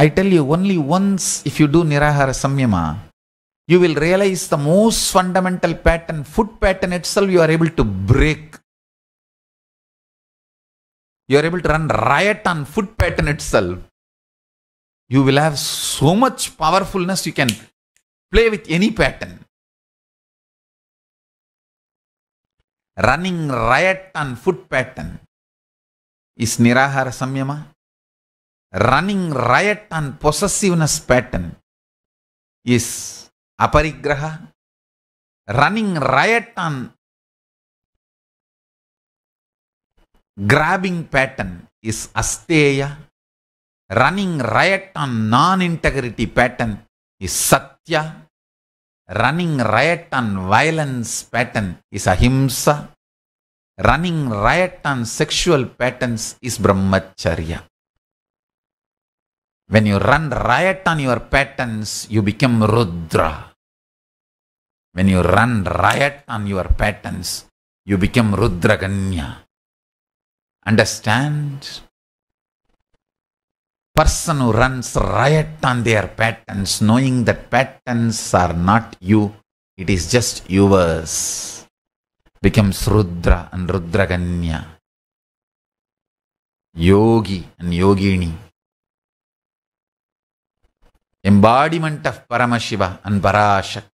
I tell you, only once if you do Nirahara Samyama, you will realize the most fundamental pattern, foot pattern itself, you are able to break. You are able to run riot on foot pattern itself. You will have so much powerfulness, you can play with any pattern. Running riot on foot pattern is Nirahara Samyama. running riot and possessiveness pattern is aparigraha, running riot on grabbing pattern is asteya, running riot on non integrity pattern is satya, running riot on violence pattern is ahimsa, running riot on sexual patterns is brahmacharya. When you run riot on your patterns, you become Rudra. When you run riot on your patterns, you become Rudraganya. Understand? Person who runs riot on their patterns, knowing that patterns are not you, it is just yours, becomes Rudra and Rudraganya. Yogi and Yogini. Embodiment of Paramashiva and Parasakthi